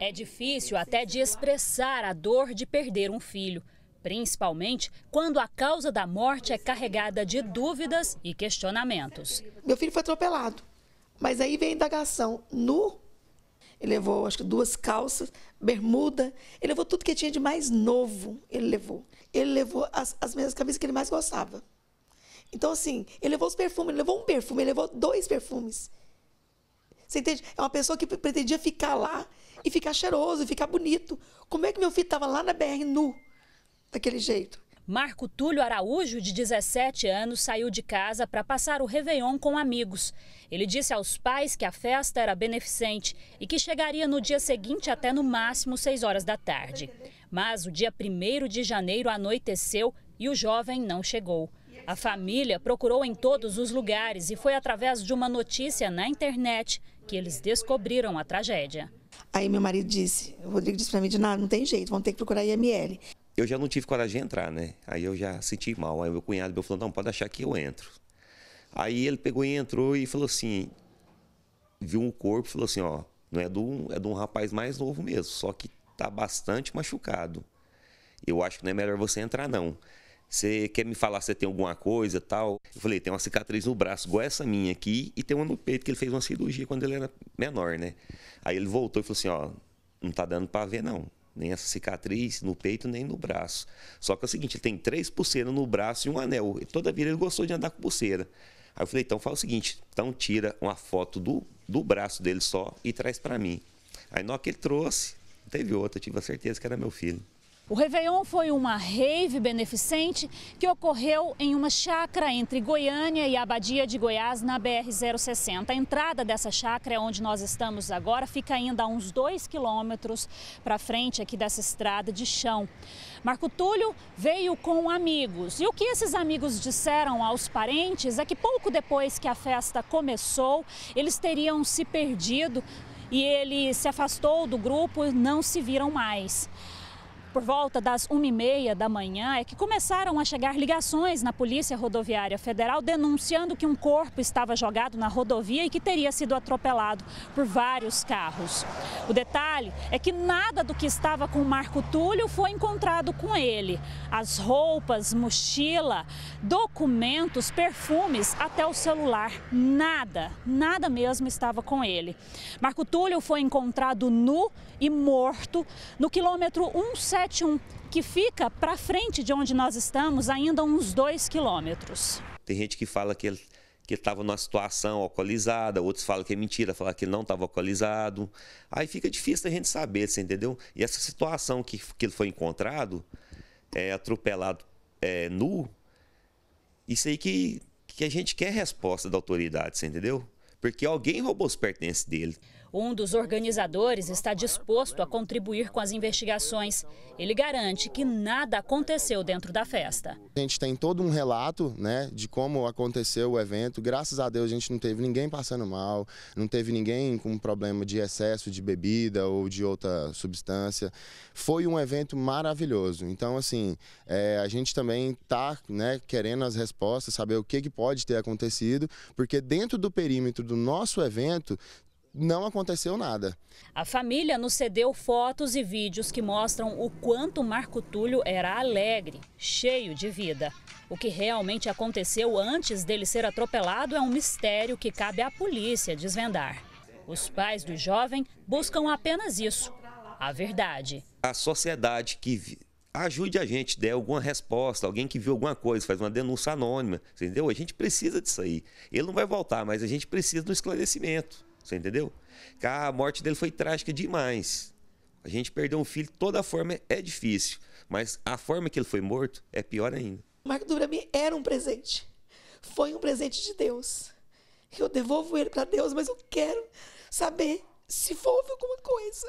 É difícil até de expressar a dor de perder um filho, principalmente quando a causa da morte é carregada de dúvidas e questionamentos. Meu filho foi atropelado, mas aí vem a indagação nu. Ele levou, acho que duas calças, bermuda, ele levou tudo que tinha de mais novo, ele levou. Ele levou as, as mesmas camisas que ele mais gostava. Então, assim, ele levou os perfumes, ele levou um perfume, ele levou dois perfumes. Você entende? É uma pessoa que pretendia ficar lá e ficar cheiroso, e ficar bonito. Como é que meu filho estava lá na BR nu, daquele jeito? Marco Túlio Araújo, de 17 anos, saiu de casa para passar o Réveillon com amigos. Ele disse aos pais que a festa era beneficente e que chegaria no dia seguinte até no máximo 6 horas da tarde. Mas o dia 1 de janeiro anoiteceu e o jovem não chegou. A família procurou em todos os lugares e foi através de uma notícia na internet que eles descobriram a tragédia. Aí meu marido disse, o Rodrigo disse para mim, de não tem jeito, vamos ter que procurar IML. Eu já não tive coragem de entrar, né? Aí eu já senti mal. Aí meu cunhado meu falou, não, pode achar que eu entro. Aí ele pegou e entrou e falou assim, viu um corpo e falou assim, ó, não é de um, é de um rapaz mais novo mesmo, só que tá bastante machucado. Eu acho que não é melhor você entrar não. Você quer me falar se tem alguma coisa tal? Eu falei, tem uma cicatriz no braço, igual essa minha aqui, e tem uma no peito, que ele fez uma cirurgia quando ele era menor, né? Aí ele voltou e falou assim: ó, não tá dando para ver, não. Nem essa cicatriz no peito, nem no braço. Só que é o seguinte, ele tem três pulseiras no braço e um anel. E toda vida ele gostou de andar com pulseira. Aí eu falei, então fala o seguinte, então tira uma foto do, do braço dele só e traz para mim. Aí na hora que ele trouxe, teve outra, eu tive a certeza que era meu filho. O Réveillon foi uma rave beneficente que ocorreu em uma chácara entre Goiânia e a Abadia de Goiás, na BR-060. A entrada dessa chácara, é onde nós estamos agora, fica ainda a uns dois quilômetros para frente aqui dessa estrada de chão. Marco Túlio veio com amigos. E o que esses amigos disseram aos parentes é que pouco depois que a festa começou, eles teriam se perdido e ele se afastou do grupo e não se viram mais por volta das 1h30 da manhã, é que começaram a chegar ligações na Polícia Rodoviária Federal denunciando que um corpo estava jogado na rodovia e que teria sido atropelado por vários carros. O detalhe é que nada do que estava com Marco Túlio foi encontrado com ele. As roupas, mochila, documentos, perfumes, até o celular, nada, nada mesmo estava com ele. Marco Túlio foi encontrado nu e morto no quilômetro 17 171, que fica para frente de onde nós estamos, ainda uns 2 quilômetros. Tem gente que fala que ele que estava numa situação alcoolizada, outros falam que é mentira, falam que não estava alcoolizado. Aí fica difícil a gente saber, você entendeu? E essa situação que, que ele foi encontrado, é, atropelado é, nu, isso aí que, que a gente quer resposta da autoridade, você entendeu? Porque alguém roubou os pertences dele. Um dos organizadores está disposto a contribuir com as investigações. Ele garante que nada aconteceu dentro da festa. A gente tem todo um relato né, de como aconteceu o evento. Graças a Deus a gente não teve ninguém passando mal, não teve ninguém com problema de excesso de bebida ou de outra substância. Foi um evento maravilhoso. Então, assim, é, a gente também está né, querendo as respostas, saber o que, que pode ter acontecido, porque dentro do perímetro do nosso evento não aconteceu nada. A família nos cedeu fotos e vídeos que mostram o quanto Marco Túlio era alegre, cheio de vida. O que realmente aconteceu antes dele ser atropelado é um mistério que cabe à polícia desvendar. Os pais do jovem buscam apenas isso, a verdade. A sociedade que ajude a gente, dê alguma resposta, alguém que viu alguma coisa, faz uma denúncia anônima, entendeu? A gente precisa disso aí. Ele não vai voltar, mas a gente precisa do esclarecimento. Você entendeu? A morte dele foi trágica demais. A gente perdeu um filho, toda forma é difícil. Mas a forma que ele foi morto é pior ainda. Marco Durami era um presente. Foi um presente de Deus. Eu devolvo ele para Deus, mas eu quero saber se houve alguma coisa.